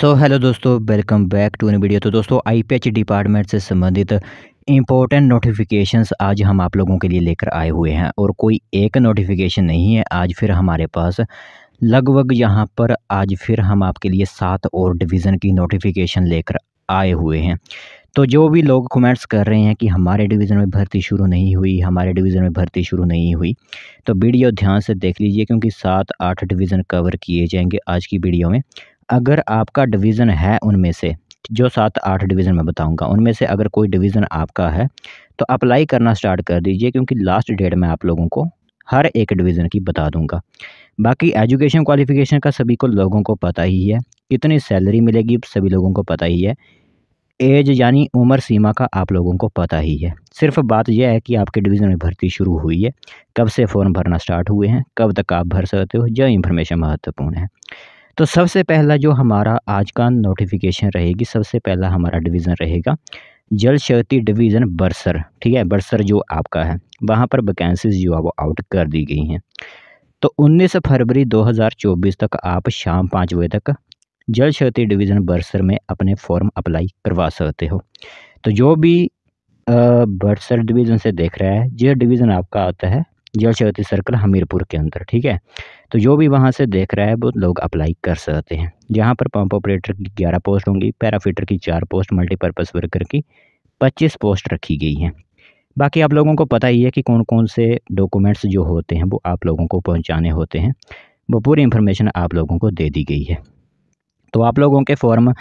सो hello दोस्तों welcome back to new video तो दोस्तों आईपीएच डिपार्टमेंट से संबंधित इम्पोर्टेंट नोटिफिकेशंस आज हम आप लोगों के लिए लेकर आए हुए हैं और कोई एक नोटिफिकेशन नहीं है आज फिर हमारे पास लगभग यहाँ पर आज फिर हम आपके लिए सात और डिवीज़न की नोटिफिकेशन लेकर आए हुए हैं तो जो भी लोग कमेंट्स कर रहे हैं कि हमारे डिवीज़न में भर्ती शुरू नहीं हुई हमारे डिवीज़न में भर्ती शुरू नहीं हुई तो वीडियो ध्यान से देख लीजिए क्योंकि सात आठ डिवीज़न कवर किए जाएंगे आज की वीडियो में अगर आपका डिवीज़न है उनमें से जो सात आठ डिवीज़न में बताऊंगा उनमें से अगर कोई डिवीज़न आपका है तो अप्लाई करना स्टार्ट कर दीजिए क्योंकि लास्ट डेट मैं आप लोगों को हर एक डिवीज़न की बता दूंगा बाकी एजुकेशन क्वालिफ़िकेशन का सभी को लोगों को पता ही है कितनी सैलरी मिलेगी सभी लोगों को पता ही है एज यानी उम्र सीमा का आप लोगों को पता ही है सिर्फ बात यह है कि आपके डिवीज़न में भर्ती शुरू हुई है कब से फॉर्म भरना स्टार्ट हुए हैं कब तक आप भर सकते हो यह इन्फॉर्मेशन महत्वपूर्ण है तो सबसे पहला जो हमारा आज का नोटिफिकेशन रहेगी सबसे पहला हमारा डिवीज़न रहेगा जल शक्ति डिवीज़न बरसर ठीक है बरसर जो आपका है वहाँ पर वैकेंसीज जो है वो आउट कर दी गई हैं तो 19 फरवरी 2024 तक आप शाम पाँच बजे तक जल शक्ति डिवीज़न बरसर में अपने फॉर्म अप्लाई करवा सकते हो तो जो भी बरसर डिवीज़न से देख रहा है जो डिवीज़न आपका आता है जलशक्ति सर्कल हमीरपुर के अंदर ठीक है तो जो भी वहाँ से देख रहा है वो लोग अप्लाई कर सकते हैं जहाँ पर पंप ऑपरेटर की ग्यारह पोस्ट होंगी पैराफिटर की चार पोस्ट मल्टीपर्पज़ वर्कर की पच्चीस पोस्ट रखी गई हैं बाकी आप लोगों को पता ही है कि कौन कौन से डॉक्यूमेंट्स जो होते हैं वो आप लोगों को पहुँचाने होते हैं वो पूरी इन्फॉर्मेशन आप लोगों को दे दी गई है तो आप लोगों के फॉर्म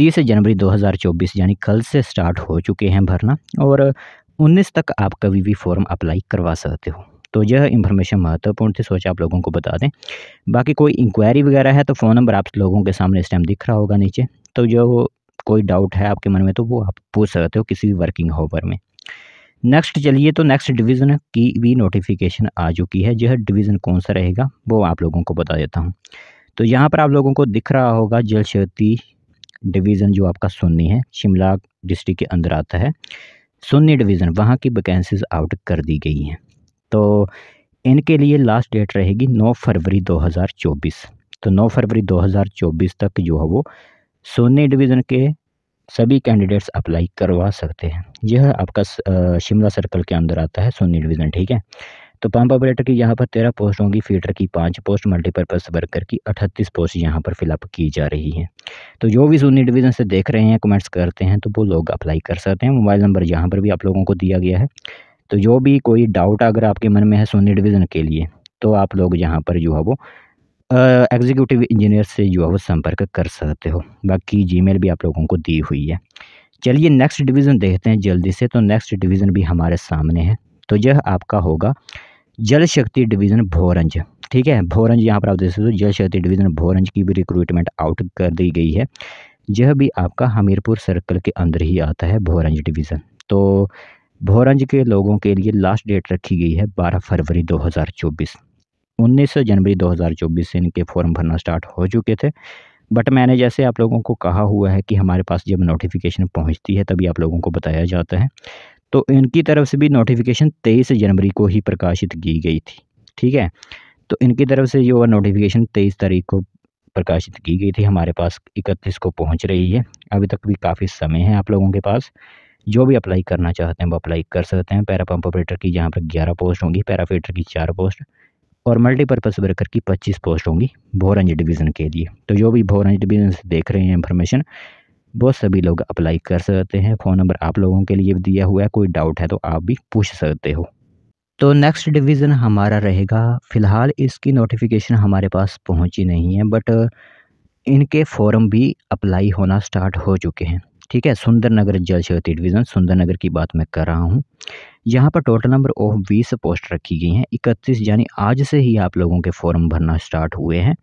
30 जनवरी 2024 यानी कल से स्टार्ट हो चुके हैं भरना और 19 तक आप कभी भी फॉर्म अप्लाई करवा सकते हो तो यह इन्फॉर्मेशन महत्वपूर्ण थी सोचा आप लोगों को बता दें बाकी कोई इंक्वायरी वगैरह है तो फ़ोन नंबर आप लोगों के सामने इस टाइम दिख रहा होगा नीचे तो जो कोई डाउट है आपके मन में तो वो आप पूछ सकते हो किसी भी वर्किंग हावर में नेक्स्ट चलिए तो नेक्स्ट डिवीज़न की भी नोटिफिकेशन आ चुकी है यह डिवीज़न कौन सा रहेगा वो आप लोगों को बता देता हूँ तो यहाँ पर आप लोगों को दिख रहा होगा जल शक्ति डिवीज़न जो आपका सुन्नी है शिमला डिस्ट्रिक्ट के अंदर आता है सुन्नी डिवीज़न वहाँ की वैकेंसीज आउट कर दी गई हैं तो इनके लिए लास्ट डेट रहेगी 9 फरवरी 2024 तो 9 फरवरी 2024 तक जो है वो सोने डिवीज़न के सभी कैंडिडेट्स अप्लाई करवा सकते हैं यह आपका शिमला सर्कल के अंदर आता है सोनी डिवीज़न ठीक है तो पंप ऑपरेटर की यहाँ पर तेरह पोस्ट होंगी फीडर की पाँच पोस्ट मल्टीपर्पज़ वर्कर की अठतीस पोस्ट यहाँ पर फिलअप की जा रही है तो जो भी सोनी डिवीज़न से देख रहे हैं कमेंट्स करते हैं तो वो लोग अप्लाई कर सकते हैं मोबाइल नंबर यहाँ पर भी आप लोगों को दिया गया है तो जो भी कोई डाउट अगर आपके मन में है सोनी डिवीज़न के लिए तो आप लोग यहाँ पर जो है वो एग्जीक्यूटिव इंजीनियर से जो है वो संपर्क कर सकते हो बाकी जीमेल भी आप लोगों को दी हुई है चलिए नेक्स्ट डिवीज़न देखते हैं जल्दी से तो नेक्स्ट डिवीज़न भी हमारे सामने है तो यह आपका होगा जल शक्ति डिवीज़न भोरंज ठीक है भोरंज यहाँ पर आप देख सकते हो जल शक्ति डिवीज़न भोरंज की भी रिक्रूटमेंट आउट कर दी गई है यह भी आपका हमीरपुर सर्कल के अंदर ही आता है भोरंज डिवीज़न तो भोरंज के लोगों के लिए लास्ट डेट रखी गई है 12 फरवरी 2024 19 जनवरी 2024 से इनके फॉर्म भरना स्टार्ट हो चुके थे बट मैंने जैसे आप लोगों को कहा हुआ है कि हमारे पास जब नोटिफिकेशन पहुंचती है तभी आप लोगों को बताया जाता है तो इनकी तरफ से भी नोटिफिकेशन 23 जनवरी को ही प्रकाशित की गई थी ठीक है तो इनकी तरफ से जो नोटिफिकेशन तेईस तारीख को प्रकाशित की गई थी हमारे पास इकतीस को पहुँच रही है अभी तक भी काफ़ी समय है आप लोगों के पास जो भी अप्लाई करना चाहते हैं वो अप्लाई कर सकते हैं पैरा पंप ऑपरेटर की यहाँ पर ग्यारह पोस्ट होंगी पैराफीटर की चार पोस्ट और मल्टीपर्पज़ वर्कर की पच्चीस पोस्ट होंगी भोरंज डिवीज़न के लिए तो जो भी भोरंज डिवीज़न से देख रहे हैं इन्फॉर्मेशन वो सभी लोग अप्लाई कर सकते हैं फ़ोन नंबर आप लोगों के लिए दिया हुआ है कोई डाउट है तो आप भी पूछ सकते हो तो नेक्स्ट डिवीज़न हमारा रहेगा फ़िलहाल इसकी नोटिफिकेशन हमारे पास पहुंची नहीं है बट इनके फॉर्म भी अप्लाई होना स्टार्ट हो चुके हैं ठीक है सुंदरनगर जल शक्ति डिवीज़न सुंदरनगर की बात मैं कर रहा हूँ यहाँ पर टोटल नंबर ऑफ बीस पोस्ट रखी गई हैं इकतीस यानी आज से ही आप लोगों के फॉर्म भरना स्टार्ट हुए हैं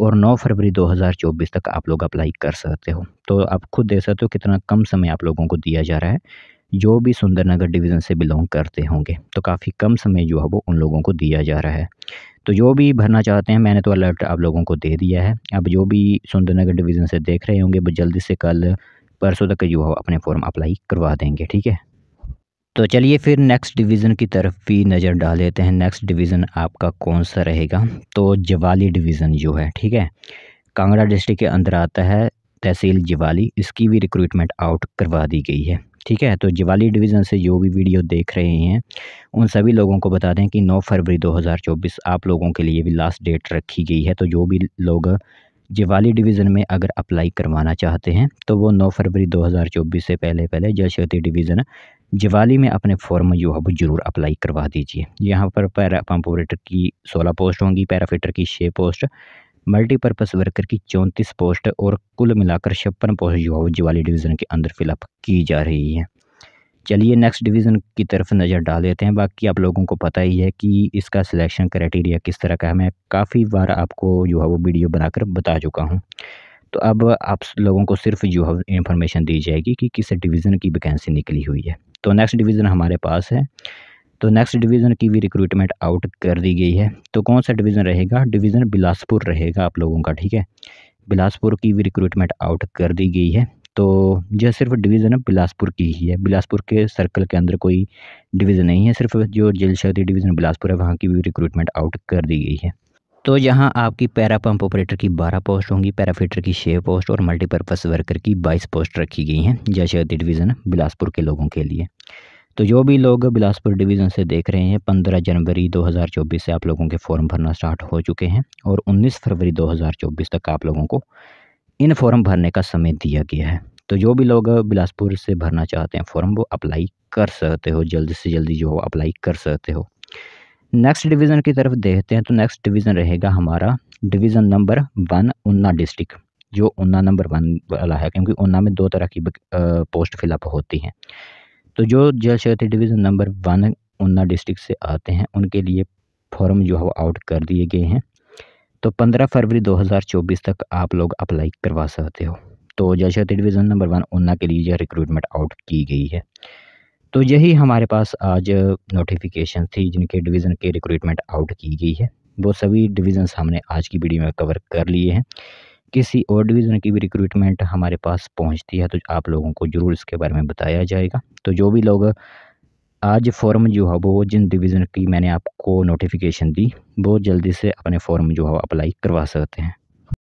और 9 फरवरी 2024 तक आप लोग अप्लाई कर सकते हो तो आप खुद देख सकते हो कितना कम समय आप लोगों को दिया जा रहा है जो भी सुंदरनगर डिवीज़न से बिलोंग करते होंगे तो काफ़ी कम समय जो है वो उन लोगों को दिया जा रहा है तो जो भी भरना चाहते हैं मैंने तो अलर्ट आप लोगों को दे दिया है अब जो भी सुंदरनगर डिवीज़न से देख रहे होंगे वो जल्दी से कल परसों तक जो अपने फॉर्म अप्लाई करवा देंगे ठीक है तो चलिए फिर नेक्स्ट डिवीज़न की तरफ भी नज़र डाल लेते हैं नेक्स्ट डिवीज़न आपका कौन सा रहेगा तो जवाली डिवीज़न जो है ठीक है कांगड़ा डिस्ट्रिक्ट के अंदर आता है तहसील जवाली इसकी भी रिक्रूटमेंट आउट करवा दी गई है ठीक है तो जवाली डिवीज़न से जो भी वीडियो देख रहे हैं उन सभी लोगों को बता दें कि 9 फरवरी 2024 आप लोगों के लिए भी लास्ट डेट रखी गई है तो जो भी लोग जवाली डिवीज़न में अगर अप्लाई करवाना चाहते हैं तो वो 9 फरवरी 2024 से पहले पहले शक्ति डिवीज़न जिवाली में अपने फॉर्म जो है वो ज़रूर अप्लाई करवा दीजिए यहाँ पर पैरा पंपोरेटर ऑपरेटर की 16 पोस्ट होंगी पैराफिटर की 6 पोस्ट मल्टीपर्पस वर्कर की चौंतीस पोस्ट और कुल मिलाकर छप्पन पोस्ट जो है वो जिवाली डिवीज़न के अंदर फिलअप की जा रही है चलिए नेक्स्ट डिवीज़न की तरफ नज़र डाल देते हैं बाकी आप लोगों को पता ही है कि इसका सिलेक्शन क्राइटेरिया किस तरह का है मैं काफ़ी बार आपको जो है वो वीडियो बनाकर बता चुका हूँ तो अब आप लोगों को सिर्फ जो है इन्फॉर्मेशन दी जाएगी कि किस डिवीज़न की वैकेंसी निकली हुई है तो नेक्स्ट डिवीज़न हमारे पास है तो नेक्स्ट डिवीज़न की भी रिक्रूटमेंट आउट कर दी गई है तो कौन सा डिवीज़न रहेगा डिवीज़न बिलासपुर रहेगा आप लोगों का ठीक है बिलासपुर की भी रिक्रूटमेंट आउट कर दी गई है तो यह सिर्फ डिवीज़न है बिलासपुर की ही है बिलासपुर के सर्कल के अंदर कोई डिवीज़न नहीं है सिर्फ जो जेल शक्ति डिवीज़न बिलासपुर है वहाँ की भी रिक्रूटमेंट आउट कर दी गई है तो यहाँ आपकी पैरा पंप ऑपरेटर की 12 पोस्ट होंगी पैराफिटर की 6 पोस्ट और मल्टीपर्पज़ वर्कर की 22 पोस्ट रखी गई हैं जय शक्ति डिवीज़न बिलासपुर के लोगों के लिए तो जो भी लोग बिलासपुर डिवीज़न से देख रहे हैं 15 जनवरी 2024 से आप लोगों के फॉर्म भरना स्टार्ट हो चुके हैं और 19 फरवरी 2024 तक आप लोगों को इन फॉर्म भरने का समय दिया गया है तो जो भी लोग बिलासपुर से भरना चाहते हैं फॉर्म वो अप्लाई कर सकते हो जल्द से जल्दी जो अप्लाई कर सकते हो नेक्स्ट डिवीज़न की तरफ देखते हैं तो नेक्स्ट डिवीज़न रहेगा हमारा division number one Una district जो ऊना नंबर वन वाला है क्योंकि ऊना में दो तरह की पोस्ट फिलअप होती हैं तो जो Jal Shakti division number one Una district से आते हैं उनके लिए फॉर्म जो है वो आउट कर दिए गए हैं तो 15 फरवरी 2024 तक आप लोग अप्लाई करवा सकते हो तो जशत डिवीज़न नंबर वन ऊना के लिए यह रिक्रूटमेंट आउट की गई है तो यही हमारे पास आज नोटिफिकेशन थी जिनके डिवीज़न के रिक्रूटमेंट आउट की गई है वो सभी डिवीज़न्स हमने आज की वीडियो में कवर कर लिए हैं किसी और डिवीज़न की भी रिक्रूटमेंट हमारे पास पहुंचती है तो आप लोगों को ज़रूर इसके बारे में बताया जाएगा तो जो भी लोग आज फॉर्म जो है वो जिन डिवीज़न की मैंने आपको नोटिफिकेशन दी बहुत जल्दी से अपने फॉर्म जो है अप्लाई करवा सकते हैं